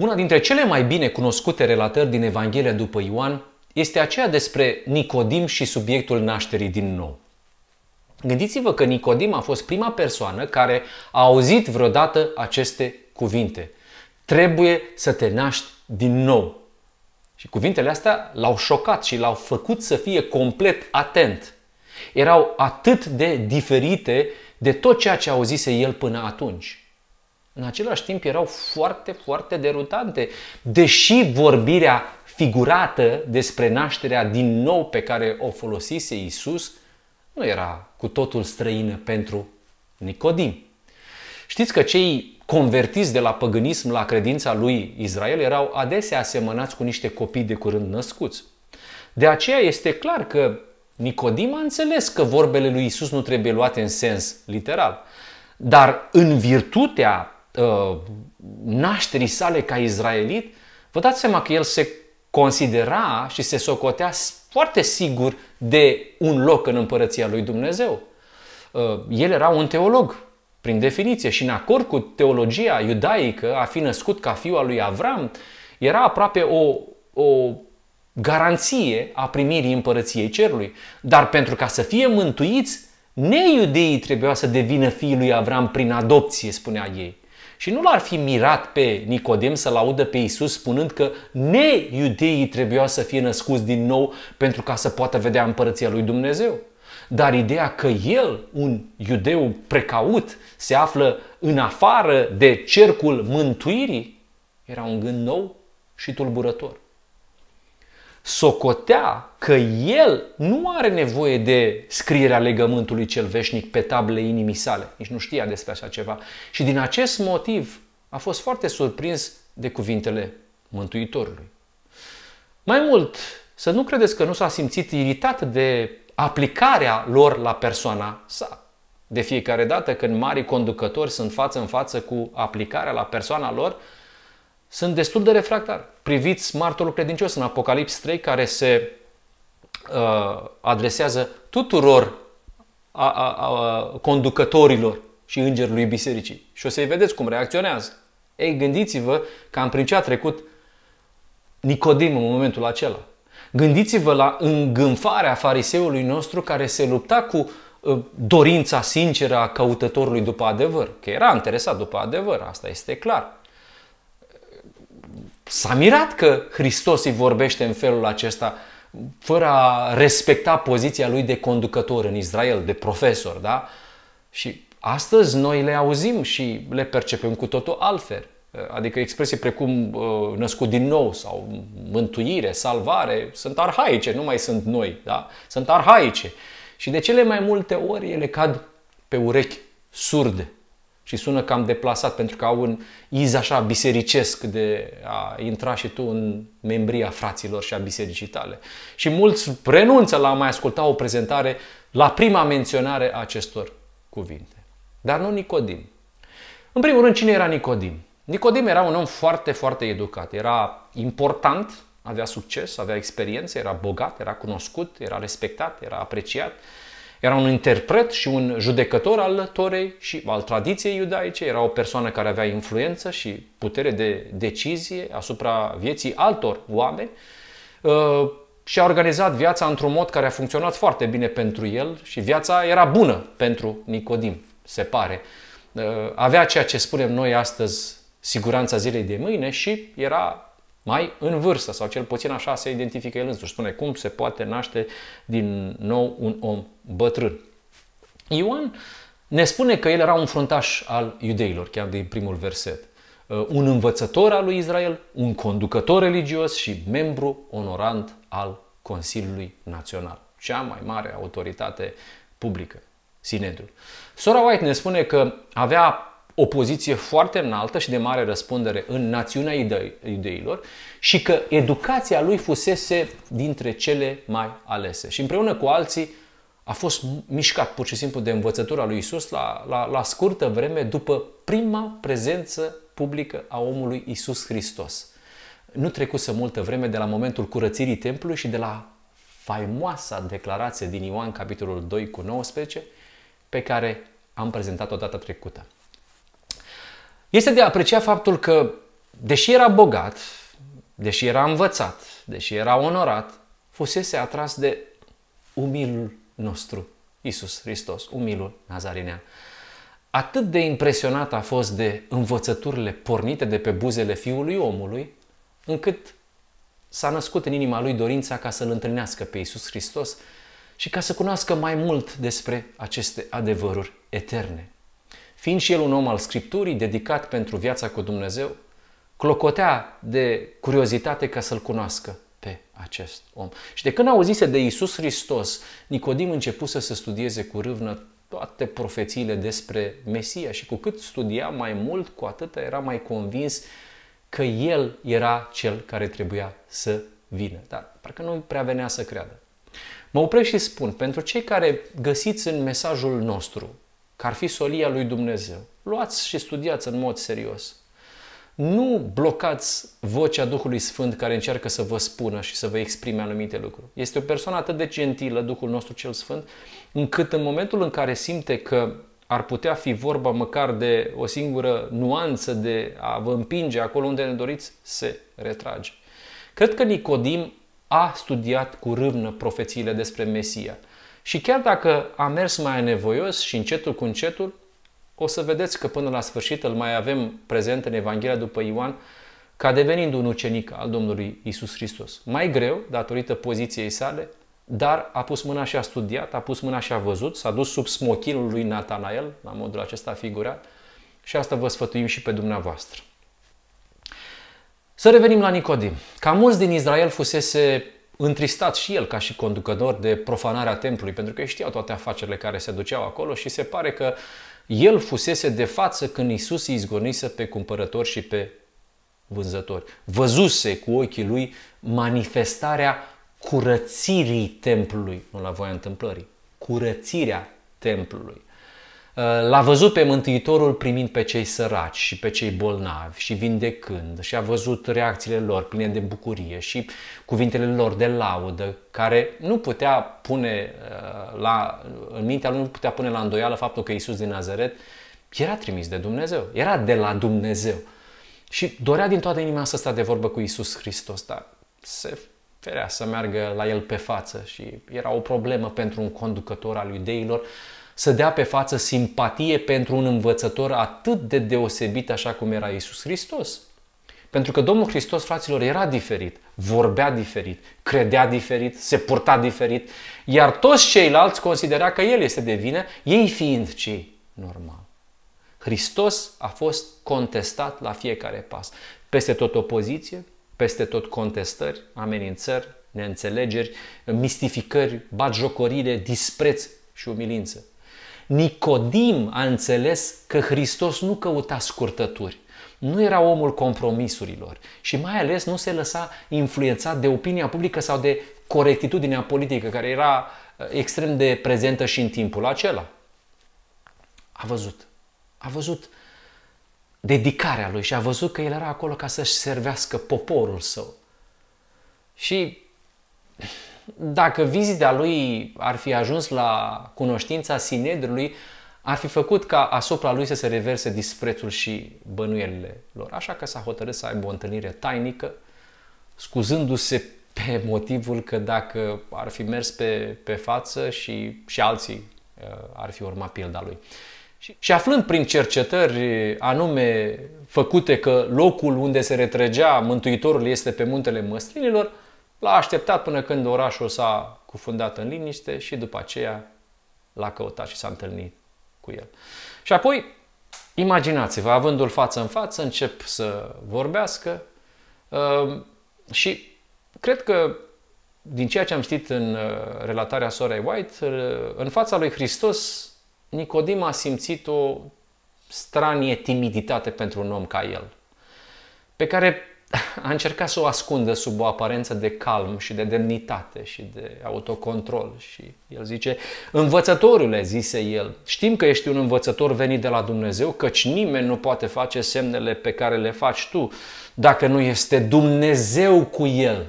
Una dintre cele mai bine cunoscute relatări din Evanghelia după Ioan este aceea despre Nicodim și subiectul nașterii din nou. Gândiți-vă că Nicodim a fost prima persoană care a auzit vreodată aceste cuvinte. Trebuie să te naști din nou. Și cuvintele astea l-au șocat și l-au făcut să fie complet atent. Erau atât de diferite de tot ceea ce auzise el până atunci în același timp erau foarte, foarte derutante. Deși vorbirea figurată despre nașterea din nou pe care o folosise Isus nu era cu totul străină pentru Nicodim. Știți că cei convertiți de la păgânism la credința lui Israel erau adesea asemănați cu niște copii de curând născuți. De aceea este clar că Nicodim a înțeles că vorbele lui Isus nu trebuie luate în sens literal. Dar în virtutea Uh, nașterii sale ca izraelit, vă dați seama că el se considera și se socotea foarte sigur de un loc în împărăția lui Dumnezeu. Uh, el era un teolog, prin definiție, și în acord cu teologia iudaică, a fi născut ca fiul al lui Avram, era aproape o, o garanție a primirii împărăției cerului. Dar pentru ca să fie mântuiți, neiudeii trebuia să devină fiul lui Avram prin adopție, spunea ei. Și nu l-ar fi mirat pe Nicodem să-l audă pe Isus spunând că neiudeii trebuia să fie născuți din nou pentru ca să poată vedea împărăția lui Dumnezeu. Dar ideea că el, un iudeu precaut, se află în afară de cercul mântuirii, era un gând nou și tulburător socotea că el nu are nevoie de scrierea legământului cel veșnic pe table inimii sale. Nici nu știa despre așa ceva. Și din acest motiv a fost foarte surprins de cuvintele Mântuitorului. Mai mult, să nu credeți că nu s-a simțit iritat de aplicarea lor la persoana sa. De fiecare dată când mari conducători sunt față în față cu aplicarea la persoana lor, sunt destul de refractari. Priviți martorul credincios în Apocalips 3 care se uh, adresează tuturor a, a, a, conducătorilor și îngerului bisericii. Și o să-i vedeți cum reacționează. Ei, gândiți-vă am prin ce a trecut Nicodim în momentul acela. Gândiți-vă la îngânfarea fariseului nostru care se lupta cu uh, dorința sinceră a căutătorului după adevăr. Că era interesat după adevăr, asta este clar s-a mirat că Hristos îi vorbește în felul acesta fără a respecta poziția lui de conducător în Israel, de profesor, da? Și astăzi noi le auzim și le percepem cu totul altfel. Adică expresii precum uh, născut din nou sau mântuire, salvare, sunt arhaice, nu mai sunt noi, da? Sunt arhaice. Și de cele mai multe ori ele cad pe urechi surde și sună cam deplasat pentru că au un iz așa bisericesc de a intra și tu în membria fraților și a bisericii tale. Și mulți renunță la a mai asculta o prezentare la prima menționare a acestor cuvinte. Dar nu Nicodim. În primul rând, cine era Nicodim? Nicodim era un om foarte, foarte educat. Era important, avea succes, avea experiență, era bogat, era cunoscut, era respectat, era apreciat. Uh, era un interpret și un judecător al Torei și al tradiției iudaice, era o persoană care avea influență și putere de decizie asupra vieții altor oameni uh, și a organizat viața într-un mod care a funcționat foarte bine pentru el și viața era bună pentru Nicodim, se pare. Uh, avea ceea ce spunem noi astăzi siguranța zilei de mâine și era mai în vârstă, sau cel puțin așa se identifică el însuși. Spune cum se poate naște din nou un om bătrân. Ioan ne spune că el era un fruntaș al iudeilor, chiar din primul verset. Uh, un învățător al lui Israel, un conducător religios și membru onorant al Consiliului Național. Cea mai mare autoritate publică, Sinedrul. Sora White ne spune că avea o poziție foarte înaltă și de mare răspundere în națiunea iudeilor și că educația lui fusese dintre cele mai alese. Și împreună cu alții a fost mișcat pur și simplu de învățătura lui Isus la, la, la scurtă vreme după prima prezență publică a omului Isus Hristos. Nu trecuse multă vreme de la momentul curățirii templului și de la faimoasa declarație din Ioan capitolul 2 cu 19 pe care am prezentat-o data trecută este de apreciat aprecia faptul că, deși era bogat, deși era învățat, deși era onorat, fusese atras de umilul nostru, Isus Hristos, umilul nazarinean. Atât de impresionat a fost de învățăturile pornite de pe buzele fiului omului, încât s-a născut în inima lui dorința ca să-L întâlnească pe Isus Hristos și ca să cunoască mai mult despre aceste adevăruri eterne. Fiind și el un om al Scripturii, dedicat pentru viața cu Dumnezeu, clocotea de curiozitate ca să-L cunoască pe acest om. Și de când auzise de Isus Hristos, Nicodim începuse să studieze cu râvnă toate profețiile despre Mesia și cu cât studia mai mult, cu atât era mai convins că El era Cel care trebuia să vină. Dar parcă nu prea venea să creadă. Mă opresc și spun, pentru cei care găsiți în mesajul nostru că ar fi solia lui Dumnezeu. Luați și studiați în mod serios. Nu blocați vocea Duhului Sfânt care încearcă să vă spună și să vă exprime anumite lucruri. Este o persoană atât de gentilă, Duhul nostru cel Sfânt, încât în momentul în care simte că ar putea fi vorba măcar de o singură nuanță de a vă împinge acolo unde ne doriți, se retrage. Cred că Nicodim a studiat cu râvnă profețiile despre Mesia – și chiar dacă a mers mai nevoios și încetul cu încetul, o să vedeți că până la sfârșit îl mai avem prezent în Evanghelia după Ioan ca devenind un ucenic al Domnului Isus Hristos. Mai greu, datorită poziției sale, dar a pus mâna și a studiat, a pus mâna și a văzut, s-a dus sub smochinul lui Natanael, la modul acesta figurat, și asta vă sfătuim și pe dumneavoastră. Să revenim la Nicodim. Ca mulți din Israel fusese întristat și el ca și conducător de profanarea templului, pentru că știau toate afacerile care se duceau acolo și se pare că el fusese de față când Isus îi izgonise pe cumpărători și pe vânzători. Văzuse cu ochii lui manifestarea curățirii templului, nu la voia întâmplării, curățirea templului. Uh, l-a văzut pe Mântuitorul primind pe cei săraci și pe cei bolnavi și vindecând și a văzut reacțiile lor pline de bucurie și cuvintele lor de laudă care nu putea pune uh, la, în mintea lui nu putea pune la îndoială faptul că Isus din Nazaret era trimis de Dumnezeu, era de la Dumnezeu. Și dorea din toată inima să stea de vorbă cu Isus Hristos, dar se ferea să meargă la el pe față și era o problemă pentru un conducător al iudeilor să dea pe față simpatie pentru un învățător atât de deosebit așa cum era Isus Hristos. Pentru că Domnul Hristos, fraților, era diferit, vorbea diferit, credea diferit, se purta diferit, iar toți ceilalți considera că El este de vină, ei fiind cei normal. Hristos a fost contestat la fiecare pas. Peste tot opoziție, peste tot contestări, amenințări, neînțelegeri, mistificări, batjocorire, dispreț și umilință. Nicodim a înțeles că Hristos nu căuta scurtături. Nu era omul compromisurilor și mai ales nu se lăsa influențat de opinia publică sau de corectitudinea politică care era uh, extrem de prezentă și în timpul acela. A văzut. A văzut dedicarea lui și a văzut că el era acolo ca să-și servească poporul său. Și dacă vizita lui ar fi ajuns la cunoștința Sinedrului, ar fi făcut ca asupra lui să se reverse disprețul și bănuielile lor. Așa că s-a hotărât să aibă o întâlnire tainică, scuzându-se pe motivul că dacă ar fi mers pe, pe față și, și alții uh, ar fi urmat pilda lui. Și, și aflând prin cercetări uh, anume făcute că locul unde se retrăgea Mântuitorul este pe muntele măslinilor, uh, L-a așteptat până când orașul s-a cufundat în liniște și după aceea l-a căutat și s-a întâlnit cu el. Și apoi, imaginați-vă, avându-l față în față, încep să vorbească um, și cred că din ceea ce am citit în uh, relatarea Sorei White, uh, în fața lui Hristos, Nicodim a simțit o stranie timiditate pentru un om ca el, pe care a încercat să o ascundă sub o aparență de calm și de demnitate și de autocontrol. Și el zice, învățătorule, zise el, știm că ești un învățător venit de la Dumnezeu, căci nimeni nu poate face semnele pe care le faci tu dacă nu este Dumnezeu cu el.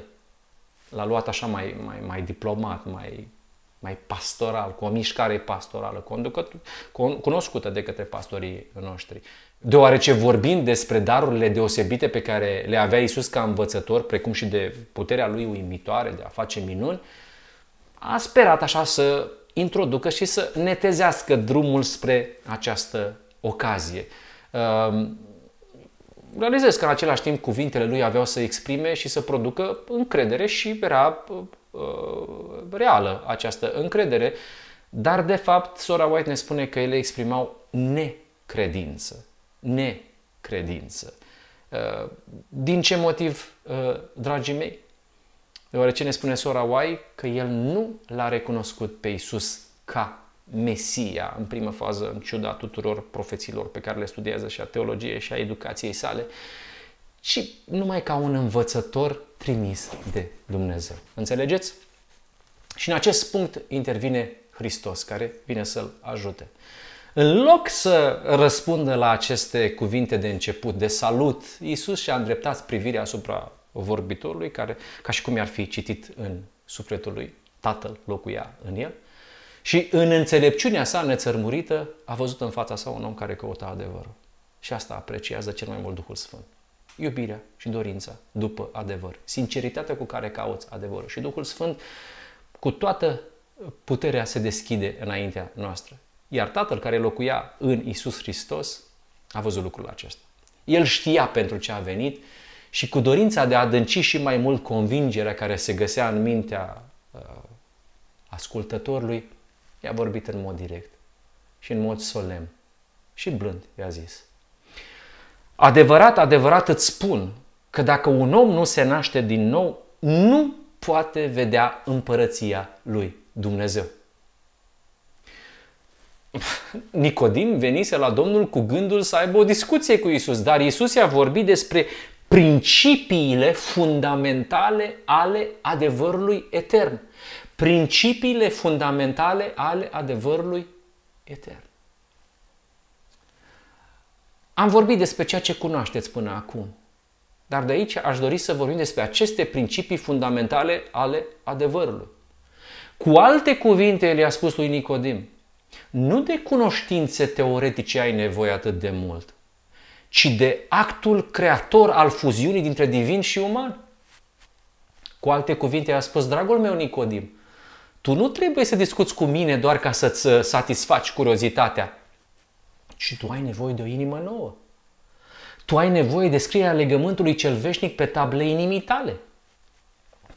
L-a luat așa mai, mai, mai diplomat, mai, mai pastoral, cu o mișcare pastorală, conducă, cunoscută de către pastorii noștri. Deoarece vorbind despre darurile deosebite pe care le avea Isus ca învățător, precum și de puterea lui uimitoare de a face minuni, a sperat așa să introducă și să netezească drumul spre această ocazie. Ehm, realizez că în același timp cuvintele lui aveau să exprime și să producă încredere și era ehm, reală această încredere, dar de fapt sora White ne spune că ele exprimau necredință necredință. Uh, din ce motiv, uh, dragii mei? Deoarece ne spune sora Wai că el nu l-a recunoscut pe Isus ca Mesia, în primă fază, în ciuda tuturor profețiilor pe care le studiază și a teologiei și a educației sale, ci numai ca un învățător trimis de Dumnezeu. Înțelegeți? Și în acest punct intervine Hristos, care vine să-l ajute. În loc să răspundă la aceste cuvinte de început, de salut, Iisus și-a îndreptat privirea asupra vorbitorului, care, ca și cum i-ar fi citit în sufletul lui, tatăl locuia în el, și în înțelepciunea sa nețărmurită a văzut în fața sa un om care căuta adevărul. Și asta apreciază cel mai mult Duhul Sfânt. Iubirea și dorința după adevăr. Sinceritatea cu care cauți adevărul. Și Duhul Sfânt cu toată puterea se deschide înaintea noastră. Iar tatăl care locuia în Isus Hristos a văzut lucrul acesta. El știa pentru ce a venit și cu dorința de a adânci și mai mult convingerea care se găsea în mintea uh, ascultătorului, i-a vorbit în mod direct și în mod solemn și blând, i-a zis. Adevărat, adevărat îți spun că dacă un om nu se naște din nou, nu poate vedea împărăția lui Dumnezeu. Nicodim venise la Domnul cu gândul să aibă o discuție cu Isus, dar Isus i-a vorbit despre principiile fundamentale ale adevărului etern. Principiile fundamentale ale adevărului etern. Am vorbit despre ceea ce cunoașteți până acum, dar de aici aș dori să vorbim despre aceste principii fundamentale ale adevărului. Cu alte cuvinte, el i-a spus lui Nicodim, nu de cunoștințe teoretice ai nevoie atât de mult, ci de actul creator al fuziunii dintre divin și uman. Cu alte cuvinte, a spus, dragul meu Nicodim, tu nu trebuie să discuți cu mine doar ca să-ți satisfaci curiozitatea, ci tu ai nevoie de o inimă nouă. Tu ai nevoie de scrierea legământului cel veșnic pe table inimii tale.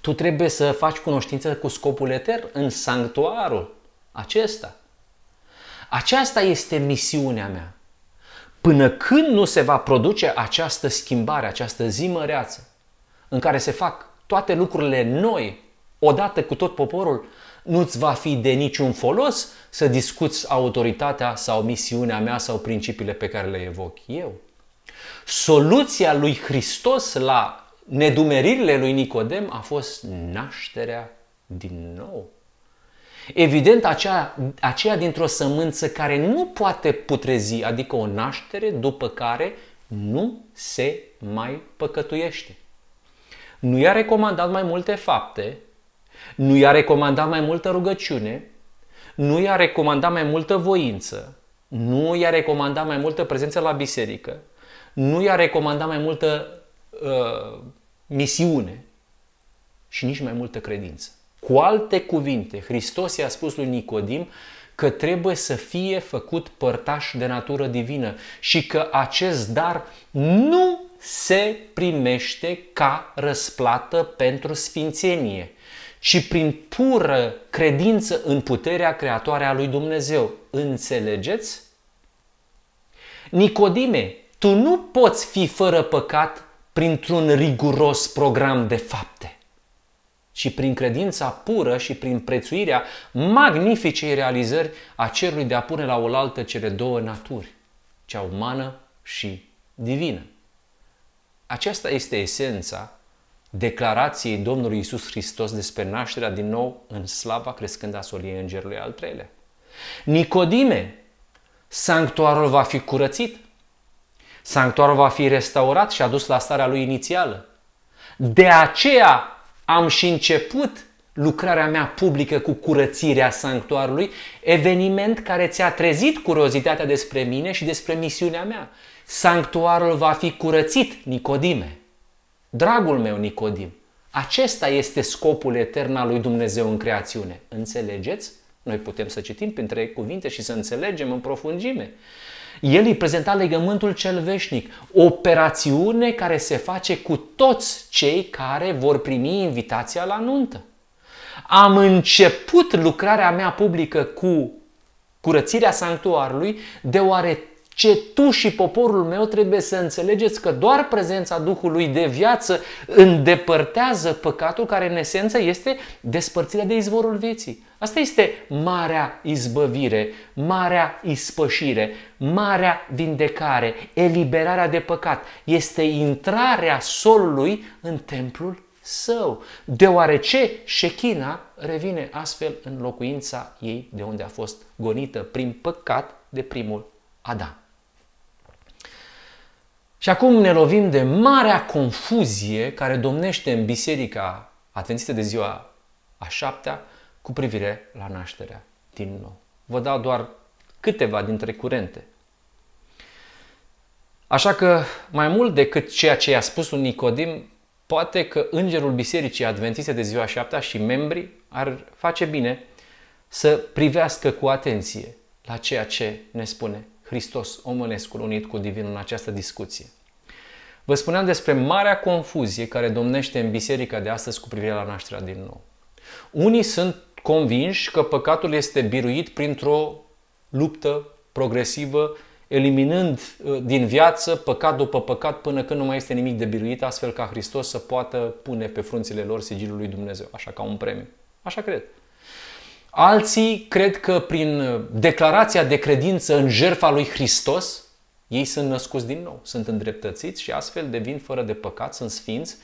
Tu trebuie să faci cunoștință cu scopul etern în sanctuarul acesta. Aceasta este misiunea mea. Până când nu se va produce această schimbare, această zi măreață, în care se fac toate lucrurile noi, odată cu tot poporul, nu-ți va fi de niciun folos să discuți autoritatea sau misiunea mea sau principiile pe care le evoc eu. Soluția lui Hristos la nedumeririle lui Nicodem a fost nașterea din nou. Evident, aceea, aceea dintr-o sămânță care nu poate putrezi, adică o naștere după care nu se mai păcătuiește. Nu i-a recomandat mai multe fapte, nu i-a recomandat mai multă rugăciune, nu i-a recomandat mai multă voință, nu i-a recomandat mai multă prezență la biserică, nu i-a recomandat mai multă uh, misiune și nici mai multă credință. Cu alte cuvinte, Hristos i-a spus lui Nicodim că trebuie să fie făcut părtaș de natură divină și că acest dar nu se primește ca răsplată pentru sfințenie, ci prin pură credință în puterea creatoare a lui Dumnezeu. Înțelegeți? Nicodime, tu nu poți fi fără păcat printr-un riguros program de fapte și prin credința pură și prin prețuirea magnificei realizări a cerului de a pune la oaltă cele două naturi, cea umană și divină. Aceasta este esența declarației Domnului Isus Hristos despre nașterea din nou în slava crescând a soliei îngerului al treilea. Nicodime, sanctuarul va fi curățit, sanctuarul va fi restaurat și adus la starea lui inițială. De aceea am și început lucrarea mea publică cu curățirea sanctuarului, eveniment care ți-a trezit curiozitatea despre mine și despre misiunea mea. Sanctuarul va fi curățit, Nicodime. Dragul meu, Nicodim, acesta este scopul etern al lui Dumnezeu în creațiune. Înțelegeți? Noi putem să citim printre cuvinte și să înțelegem în profungime. El îi prezenta legământul cel veșnic, operațiune care se face cu toți cei care vor primi invitația la nuntă. Am început lucrarea mea publică cu curățirea sanctuarului, deoarece ce tu și poporul meu trebuie să înțelegeți că doar prezența Duhului de viață îndepărtează păcatul care în esență este despărțirea de izvorul vieții. Asta este marea izbăvire, marea ispășire, marea vindecare, eliberarea de păcat. Este intrarea solului în templul său, deoarece șechina revine astfel în locuința ei de unde a fost gonită prin păcat de primul Adam. Și acum ne lovim de marea confuzie care domnește în biserica adventistă de ziua a șaptea cu privire la nașterea din nou. Vă dau doar câteva dintre curente. Așa că, mai mult decât ceea ce i-a spus un Nicodim, poate că îngerul Bisericii Adventiste de ziua șaptea și membrii ar face bine să privească cu atenție la ceea ce ne spune Hristos omănescul unit cu Divinul în această discuție. Vă spuneam despre marea confuzie care domnește în biserica de astăzi cu privire la nașterea din nou. Unii sunt convinși că păcatul este biruit printr-o luptă progresivă, eliminând ă, din viață păcat după păcat până când nu mai este nimic de biruit, astfel ca Hristos să poată pune pe frunțile lor sigilul lui Dumnezeu, așa ca un premiu. Așa cred. Alții cred că prin declarația de credință în jertfa lui Hristos, ei sunt născuți din nou, sunt îndreptățiți și astfel devin fără de păcat, sunt sfinți,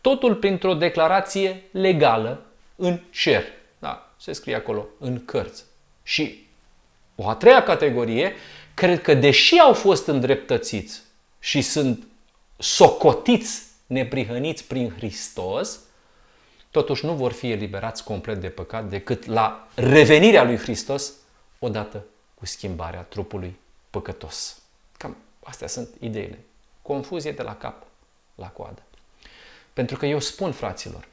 totul printr-o declarație legală în cer. Da, se scrie acolo, în cărți. Și o a treia categorie, cred că deși au fost îndreptățiți și sunt socotiți neprihăniți prin Hristos, totuși nu vor fi eliberați complet de păcat decât la revenirea lui Hristos odată cu schimbarea trupului păcătos. Astea sunt ideile. Confuzie de la cap la coadă. Pentru că eu spun fraților,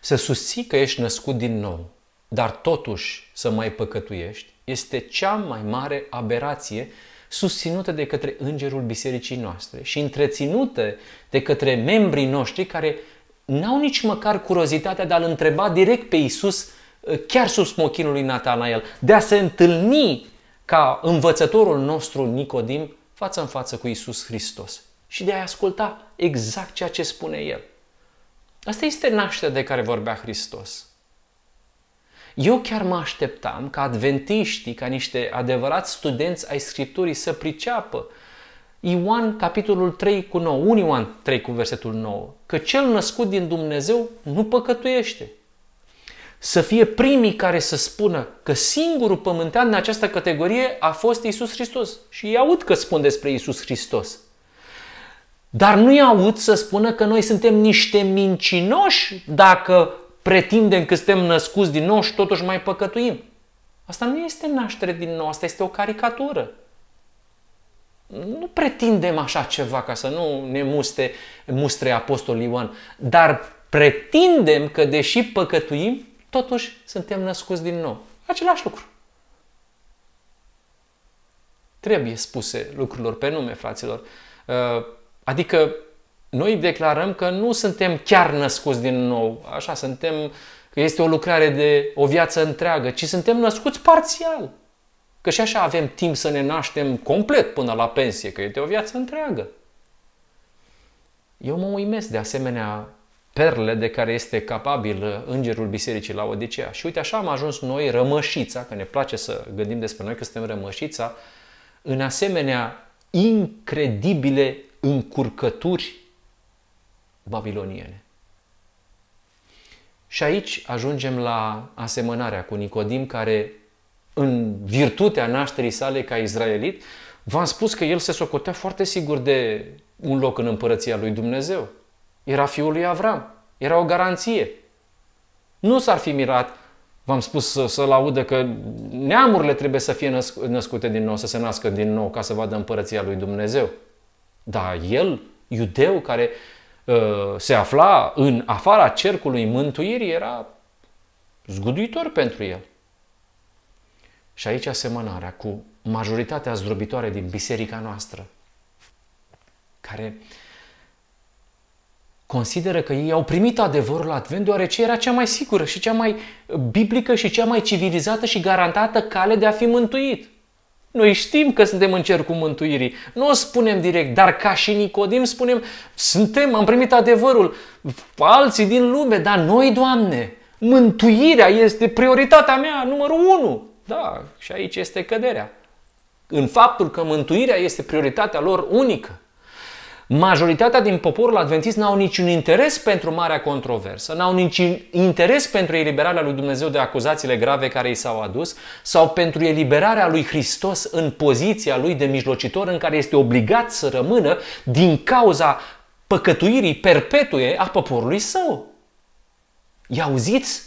să susții că ești născut din nou, dar totuși să mai păcătuiești, este cea mai mare aberație susținută de către îngerul bisericii noastre și întreținută de către membrii noștri care n-au nici măcar curiozitatea de a-L întreba direct pe Iisus eh, chiar sub smochinul lui Natanael, de a se întâlni ca învățătorul nostru Nicodim față în față cu Isus Hristos și de a asculta exact ceea ce spune El. Asta este nașterea de care vorbea Hristos. Eu chiar mă așteptam ca adventiștii, ca niște adevărați studenți ai Scripturii să priceapă Ioan, capitolul 3 cu 9, 1 Ioan 3 cu versetul 9, că cel născut din Dumnezeu nu păcătuiește să fie primii care să spună că singurul pământean în această categorie a fost Isus Hristos. Și îi aud că spun despre Isus Hristos. Dar nu-i aud să spună că noi suntem niște mincinoși dacă pretindem că suntem născuți din nou și totuși mai păcătuim. Asta nu este naștere din nou, asta este o caricatură. Nu pretindem așa ceva ca să nu ne muste, mustre Apostolul Ioan, dar pretindem că deși păcătuim, totuși suntem născuți din nou. Același lucru. Trebuie spuse lucrurilor pe nume, fraților. Uh, adică noi declarăm că nu suntem chiar născuți din nou, așa, suntem, că este o lucrare de o viață întreagă, ci suntem născuți parțial. Că și așa avem timp să ne naștem complet până la pensie, că este o viață întreagă. Eu mă uimesc de asemenea perle de care este capabil uh, îngerul bisericii la Odisea. Și uite așa am ajuns noi rămășița, că ne place să gândim despre noi că suntem rămășița, în asemenea incredibile încurcături babiloniene. Și aici ajungem la asemănarea cu Nicodim, care în virtutea nașterii sale ca izraelit, v-am spus că el se socotea foarte sigur de un loc în împărăția lui Dumnezeu. Era fiul lui Avram. Era o garanție. Nu s-ar fi mirat, v-am spus să, să-l audă că neamurile trebuie să fie născute din nou, să se nască din nou ca să vadă împărăția lui Dumnezeu. Dar el, iudeu, care uh, se afla în afara cercului mântuirii, era zguduitor pentru el. Și aici asemănarea cu majoritatea zdrobitoare din biserica noastră, care uh, consideră că ei au primit adevărul advent deoarece era cea mai sigură și cea mai biblică și cea mai civilizată și garantată cale de a fi mântuit. Noi știm că suntem în cercul mântuirii. Nu o spunem direct, dar ca și Nicodim spunem, suntem, am primit adevărul, alții din lume, dar noi, Doamne, mântuirea este prioritatea mea numărul unu. Da, și aici este căderea. În faptul că mântuirea este prioritatea lor unică. Majoritatea din poporul adventist n-au niciun interes pentru marea controversă, n-au niciun interes pentru eliberarea lui Dumnezeu de acuzațiile grave care i s-au adus sau pentru eliberarea lui Hristos în poziția lui de mijlocitor în care este obligat să rămână din cauza păcătuirii perpetue a poporului său. i auziți?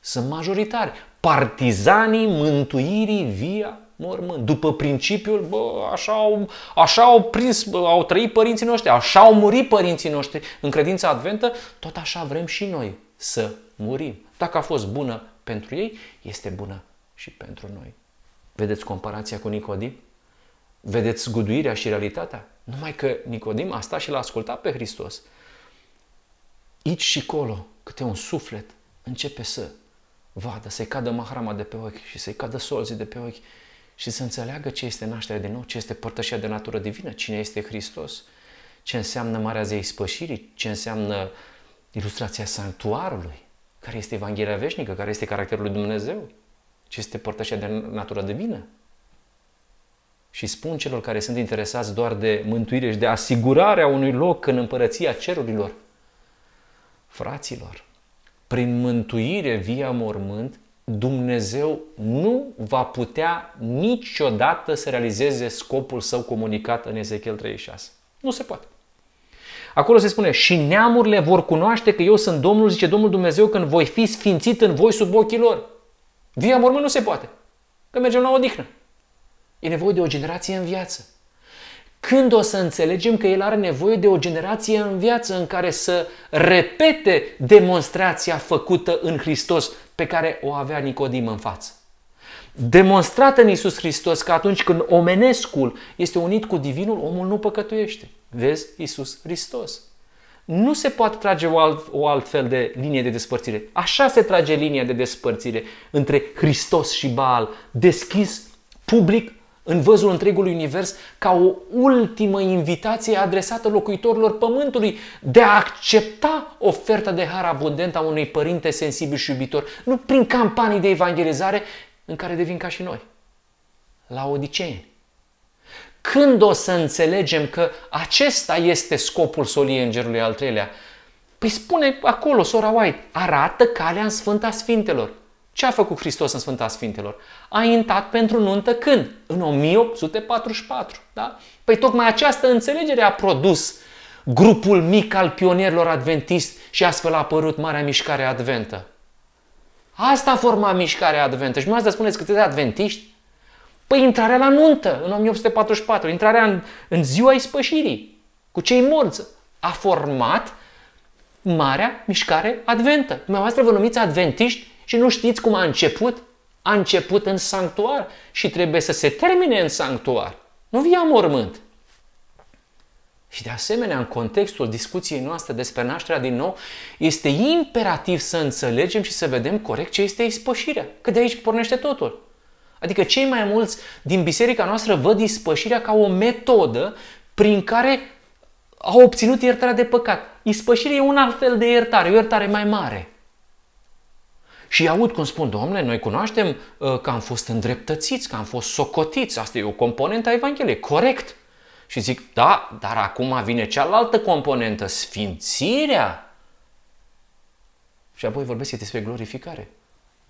Sunt majoritari. Partizanii mântuirii via mormânt. După principiul, bă, așa au, așa au prins, bă, au trăit părinții noștri, așa au murit părinții noștri în credința adventă, tot așa vrem și noi să murim. Dacă a fost bună pentru ei, este bună și pentru noi. Vedeți comparația cu Nicodim? Vedeți zguduirea și realitatea? Numai că Nicodim a stat și l-a ascultat pe Hristos. Ici și colo, câte un suflet începe să vadă, să-i cadă mahrama de pe ochi și să-i cadă solzii de pe ochi și să înțeleagă ce este nașterea din nou, ce este părtășia de natură divină, cine este Hristos, ce înseamnă Marea Zei Spășirii, ce înseamnă ilustrația sanctuarului, care este Evanghelia veșnică, care este caracterul lui Dumnezeu, ce este părtășia de natură divină. Și spun celor care sunt interesați doar de mântuire și de asigurarea unui loc în împărăția cerurilor, fraților, prin mântuire via mormânt, Dumnezeu nu va putea niciodată să realizeze scopul său comunicat în Ezechiel 36. Nu se poate. Acolo se spune, și neamurile vor cunoaște că eu sunt Domnul, zice Domnul Dumnezeu, când voi fi sfințit în voi sub ochii lor. Via mormânt nu se poate, că mergem la odihnă. E nevoie de o generație în viață. Când o să înțelegem că el are nevoie de o generație în viață în care să repete demonstrația făcută în Hristos pe care o avea Nicodim în față? Demonstrată în Isus Hristos că atunci când omenescul este unit cu divinul, omul nu păcătuiește. Vezi Isus Hristos. Nu se poate trage o, alt, o altfel de linie de despărțire. Așa se trage linia de despărțire între Hristos și Baal, deschis, public în văzul întregului univers ca o ultimă invitație adresată locuitorilor Pământului de a accepta oferta de har abundentă a unui părinte sensibil și iubitor, nu prin campanii de evangelizare în care devin ca și noi, la odicei. Când o să înțelegem că acesta este scopul soliei Îngerului al treilea? Păi spune acolo, sora White, arată calea în Sfânta Sfintelor. Ce a făcut Hristos în Sfânta Sfintelor? A intat pentru nuntă când? În 1844. Da? Păi tocmai această înțelegere a produs grupul mic al pionierilor adventisti și astfel a apărut Marea Mișcare Adventă. Asta forma mișcarea adventă. Și să spuneți câte de adventiști? Păi intrarea la nuntă în 1844, intrarea în, în ziua ispășirii cu cei morți a format Marea Mișcare Adventă. Dumneavoastră vă numiți adventiști și nu știți cum a început? A început în sanctuar și trebuie să se termine în sanctuar, nu via mormânt. Și de asemenea, în contextul discuției noastre despre nașterea din nou, este imperativ să înțelegem și să vedem corect ce este ispășirea, că de aici pornește totul. Adică cei mai mulți din biserica noastră văd ispășirea ca o metodă prin care au obținut iertarea de păcat. Ispășirea e un alt fel de iertare, o iertare mai mare. Și aud cum spun, domnule, noi cunoaștem uh, că am fost îndreptățiți, că am fost socotiți. Asta e o componentă a Evangheliei, corect. Și zic, da, dar acum vine cealaltă componentă, sfințirea. Și apoi vorbesc despre glorificare.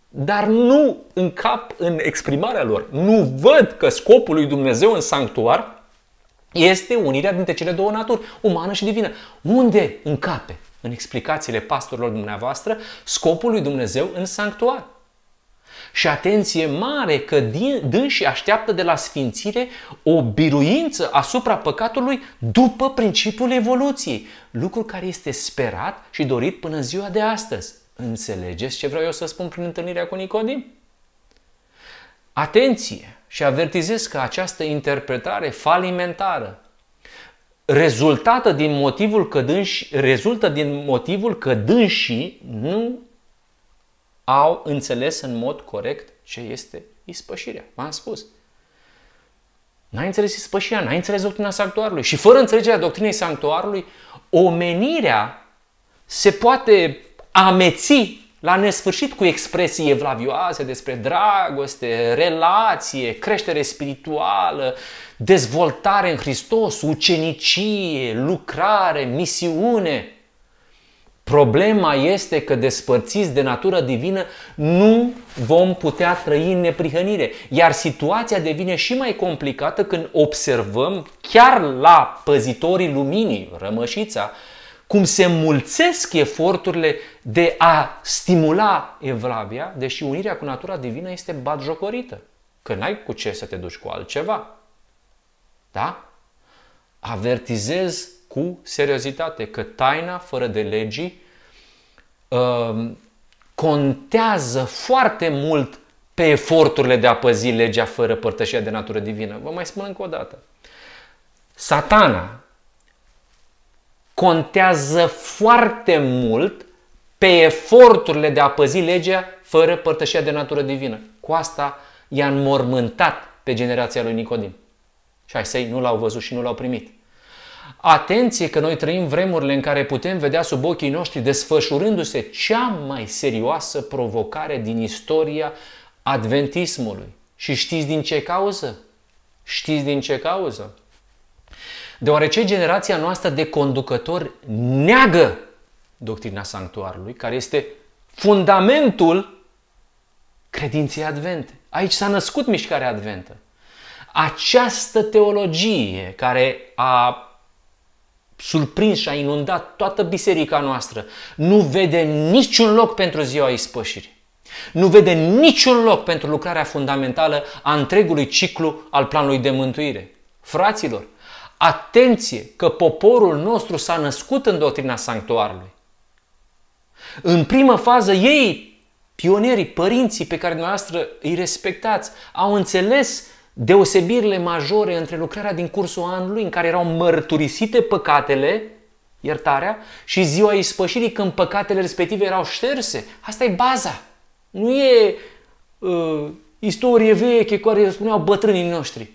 Dar nu în cap în exprimarea lor. Nu văd că scopul lui Dumnezeu în sanctuar este unirea dintre cele două naturi, umană și divină. Unde încape? în explicațiile pastorilor dumneavoastră, scopul lui Dumnezeu în sanctuar. Și atenție mare că din, dânsii așteaptă de la sfințire o biruință asupra păcatului după principiul evoluției, lucru care este sperat și dorit până în ziua de astăzi. Înțelegeți ce vreau eu să spun prin întâlnirea cu Nicodim? Atenție! Și avertizez că această interpretare falimentară rezultată din motivul că dânși, rezultă din motivul că dânsii nu au înțeles în mod corect ce este ispășirea. V-am spus. N-ai înțeles ispășirea, n-ai înțeles doctrina sanctuarului. Și fără înțelegerea doctrinei sanctuarului, omenirea se poate ameți la nesfârșit cu expresii evlavioase despre dragoste, relație, creștere spirituală, dezvoltare în Hristos, ucenicie, lucrare, misiune. Problema este că despărțiți de natură divină nu vom putea trăi în neprihănire. Iar situația devine și mai complicată când observăm chiar la păzitorii luminii, rămășița, cum se mulțesc eforturile de a stimula evlavia, deși unirea cu natura divină este batjocorită. Că n-ai cu ce să te duci cu altceva. Da? Avertizez cu seriozitate că taina fără de legii um, contează foarte mult pe eforturile de a păzi legea fără părtășia de natură divină. Vă mai spun încă o dată. Satana contează foarte mult pe eforturile de a păzi legea fără părtășia de natură divină. Cu asta i-a înmormântat pe generația lui Nicodim. Și ai săi nu l-au văzut și nu l-au primit. Atenție că noi trăim vremurile în care putem vedea sub ochii noștri desfășurându-se cea mai serioasă provocare din istoria adventismului. Și știți din ce cauză? Știți din ce cauză? Deoarece generația noastră de conducători neagă doctrina sanctuarului, care este fundamentul credinței advente. Aici s-a născut mișcarea adventă. Această teologie care a surprins și a inundat toată biserica noastră, nu vede niciun loc pentru ziua ispășirii. Nu vede niciun loc pentru lucrarea fundamentală a întregului ciclu al planului de mântuire. Fraților, atenție că poporul nostru s-a născut în doctrina sanctuarului. În primă fază ei, pionierii, părinții pe care dumneavoastră îi respectați, au înțeles deosebirile majore între lucrarea din cursul anului în care erau mărturisite păcatele, iertarea, și ziua ispășirii când păcatele respective erau șterse. Asta e baza. Nu e uh, istorie veche care spuneau bătrânii noștri.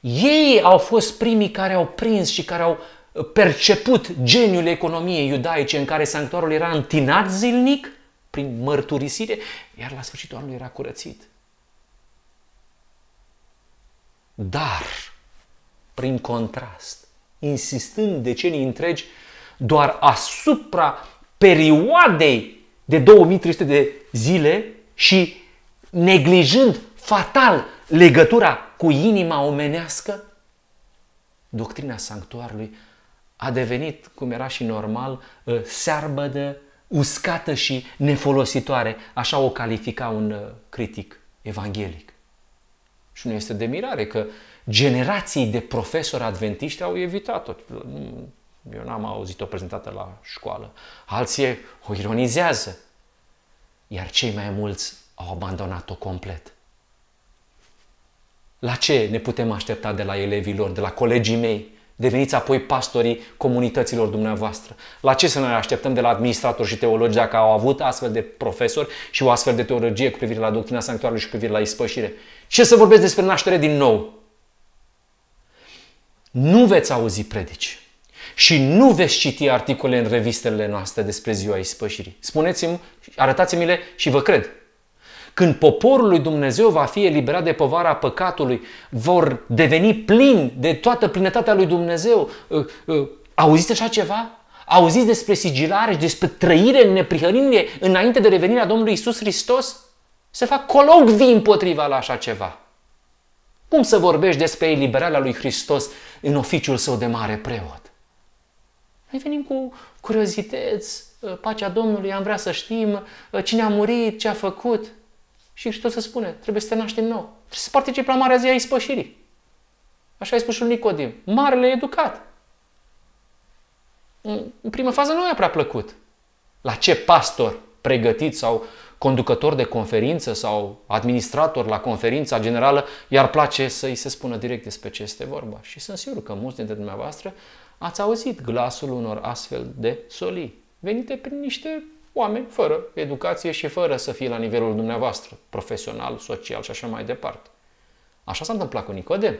Ei au fost primii care au prins și care au uh, perceput geniul economiei iudaice în care sanctuarul era întinat zilnic prin mărturisire, iar la sfârșitul anului era curățit. Dar, prin contrast, insistând decenii întregi doar asupra perioadei de 2300 de zile și neglijând fatal legătura cu inima omenească, doctrina sanctuarului a devenit, cum era și normal, ă, searbădă, uscată și nefolositoare. Așa o califica un ă, critic evanghelic. Și nu este de mirare că generații de profesori adventiști au evitat-o. Eu n-am auzit-o prezentată la școală. Alții o ironizează. Iar cei mai mulți au abandonat-o complet. La ce ne putem aștepta de la elevii lor, de la colegii mei, Deveniți apoi pastorii comunităților dumneavoastră. La ce să ne așteptăm de la administratori și teologi dacă au avut astfel de profesori și o astfel de teologie cu privire la doctrina sanctuarului și cu privire la ispășire? Ce să vorbesc despre naștere din nou? Nu veți auzi predici și nu veți citi articole în revistele noastre despre ziua ispășirii. Spuneți-mi, arătați-mi-le și vă cred. Când poporul lui Dumnezeu va fi eliberat de povara păcatului, vor deveni plini de toată plinătatea lui Dumnezeu. Uh, uh, auziți așa ceva? Auziți despre sigilare și despre trăire în neprihănire înainte de revenirea Domnului Isus Hristos? Se fac colocvii împotriva la așa ceva. Cum să vorbești despre eliberarea lui Hristos în oficiul său de mare preot? Noi venim cu curiozități, uh, pacea Domnului, am vrea să știm cine a murit, ce a făcut. Și Hristos se spune, trebuie să te naști din nou. Trebuie să participi la marea zi a ispășirii. Așa ai spus și lui Nicodim. Marele educat. În prima fază nu i-a prea plăcut. La ce pastor pregătit sau conducător de conferință sau administrator la conferința generală i-ar place să îi se spună direct despre ce este vorba. Și sunt sigur că mulți dintre dumneavoastră ați auzit glasul unor astfel de soli venite prin niște oameni fără educație și fără să fie la nivelul dumneavoastră, profesional, social și așa mai departe. Așa s-a întâmplat cu Nicodem.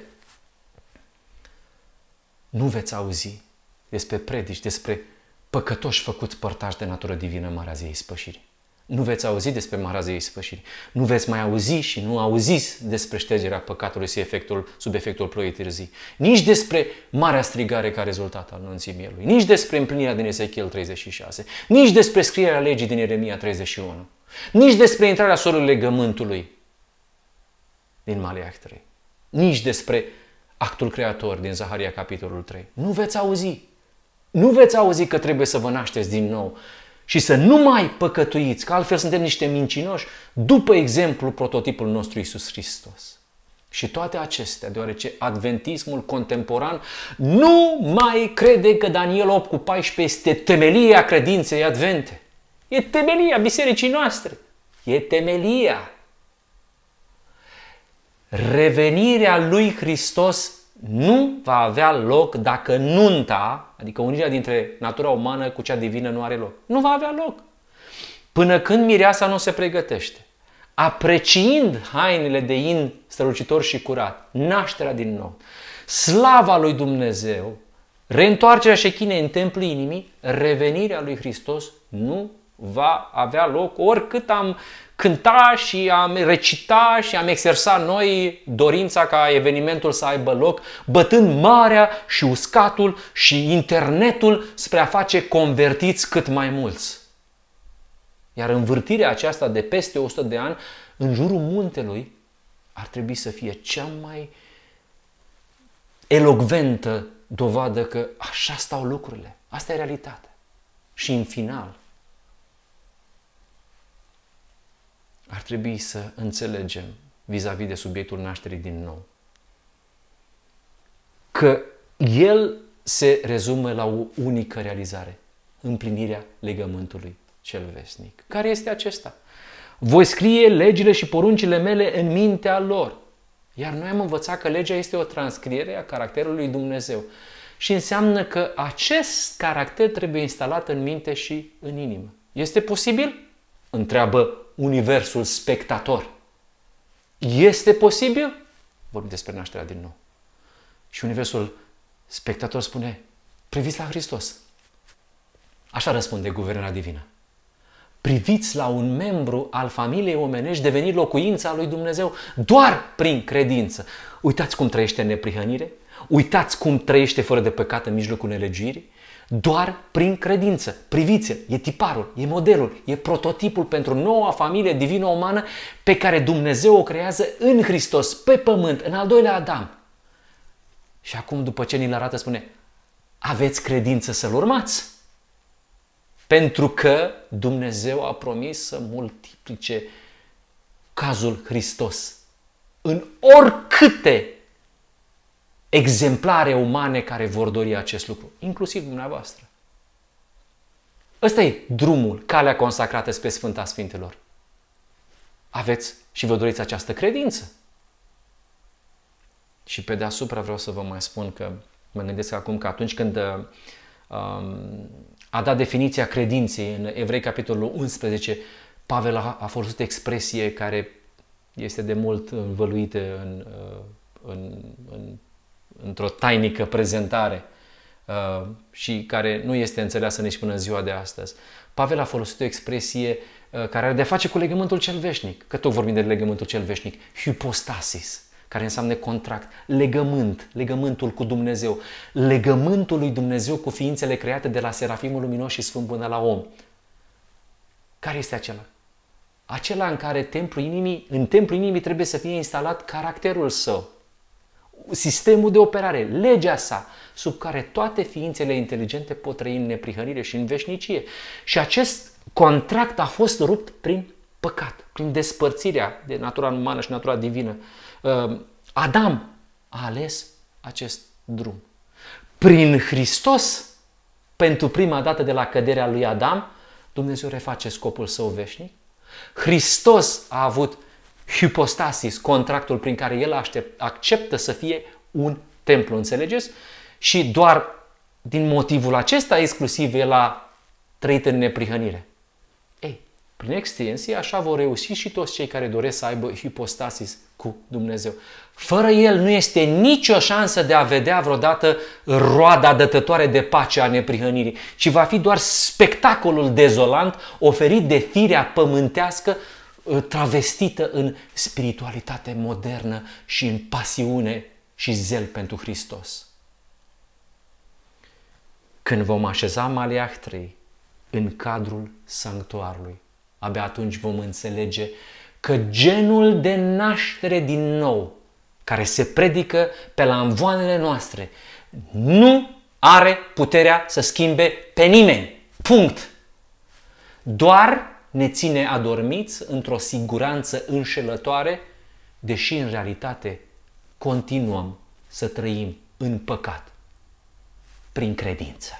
Nu veți auzi despre predici, despre păcătoși făcuți părtași de natură divină în Marea Ziei Spășirii nu veți auzi despre marazia sfârșirii. Nu veți mai auzi și nu auziți despre ștergerea păcatului și efectul, sub efectul ploii târzii. Nici despre marea strigare ca rezultat al nunții mielului. Nici despre împlinirea din Ezechiel 36. Nici despre scrierea legii din Ieremia 31. Nici despre intrarea solului legământului din Maleac 3. Nici despre actul creator din Zaharia capitolul 3. Nu veți auzi. Nu veți auzi că trebuie să vă nașteți din nou și să nu mai păcătuiți, că altfel suntem niște mincinoși, după exemplu prototipul nostru Isus Hristos. Și toate acestea, deoarece adventismul contemporan nu mai crede că Daniel 8 cu 14 este temelia credinței advente. E temelia bisericii noastre. E temelia. Revenirea lui Hristos nu va avea loc dacă nunta Adică unirea dintre natura umană cu cea divină nu are loc. Nu va avea loc. Până când mireasa nu se pregătește. Apreciind hainele de in strălucitor și curat, nașterea din nou, slava lui Dumnezeu, reîntoarcerea șechinei în templul inimii, revenirea lui Hristos nu va avea loc oricât am cânta și am recita și am exersa noi dorința ca evenimentul să aibă loc, bătând marea și uscatul și internetul spre a face convertiți cât mai mulți. Iar învârtirea aceasta de peste 100 de ani în jurul muntelui ar trebui să fie cea mai elogventă dovadă că așa stau lucrurile. Asta e realitatea. Și în final, ar trebui să înțelegem vis-a-vis de subiectul nașterii din nou. Că el se rezumă la o unică realizare, împlinirea legământului cel vesnic. Care este acesta? Voi scrie legile și poruncile mele în mintea lor. Iar noi am învățat că legea este o transcriere a caracterului Dumnezeu și înseamnă că acest caracter trebuie instalat în minte și în inimă. Este posibil? Întreabă universul spectator. Este posibil? Vorbim despre nașterea din nou. Și universul spectator spune, priviți la Hristos. Așa răspunde guvernarea divină. Priviți la un membru al familiei omenești devenit locuința lui Dumnezeu doar prin credință. Uitați cum trăiește în neprihănire, uitați cum trăiește fără de păcat în mijlocul nelegirii, doar prin credință. Priviți-l, e tiparul, e modelul, e prototipul pentru noua familie divină-umană pe care Dumnezeu o creează în Hristos, pe pământ, în al doilea Adam. Și acum, după ce ni-l arată, spune, aveți credință să-L urmați. Pentru că Dumnezeu a promis să multiplice cazul Hristos în oricâte exemplare umane care vor dori acest lucru, inclusiv dumneavoastră. Ăsta e drumul, calea consacrată spre Sfânta Sfintelor. Aveți și vă doriți această credință. Și pe deasupra vreau să vă mai spun că mă gândesc acum că atunci când um, a dat definiția credinței în Evrei capitolul 11, Pavel a, a folosit expresie care este de mult învăluită în, uh, în, în într-o tainică prezentare uh, și care nu este înțeleasă nici până în ziua de astăzi. Pavel a folosit o expresie uh, care are de-a face cu legământul cel veșnic, că tot vorbim de legământul cel veșnic, hypostasis, care înseamnă contract, legământ, legământul cu Dumnezeu, legământul lui Dumnezeu cu ființele create de la Serafimul Luminos și Sfânt până la om. Care este acela? Acela în care templul inimii, în templul inimii trebuie să fie instalat caracterul său, sistemul de operare, legea sa, sub care toate ființele inteligente pot trăi în neprihănire și în veșnicie. Și acest contract a fost rupt prin păcat, prin despărțirea de natura umană și natura divină. Ehm, Adam a ales acest drum. Prin Hristos, pentru prima dată de la căderea lui Adam, Dumnezeu reface scopul său veșnic. Hristos a avut hypostasis, contractul prin care el aștept, acceptă să fie un templu, înțelegeți? Și doar din motivul acesta exclusiv el a trăit în neprihănire. Ei, prin extensie, așa vor reuși și toți cei care doresc să aibă hipostasis cu Dumnezeu. Fără el nu este nicio șansă de a vedea vreodată roada dătătoare de pace a neprihănirii, ci va fi doar spectacolul dezolant oferit de firea pământească Uh, travestită în spiritualitate modernă și în pasiune și zel pentru Hristos. Când vom așeza Maliah 3 în cadrul sanctuarului, abia atunci vom înțelege că genul de naștere din nou care se predică pe la învoanele noastre nu are puterea să schimbe pe nimeni. Punct. Doar ne ține adormiți într-o siguranță înșelătoare, deși în realitate continuăm să trăim în păcat prin credință.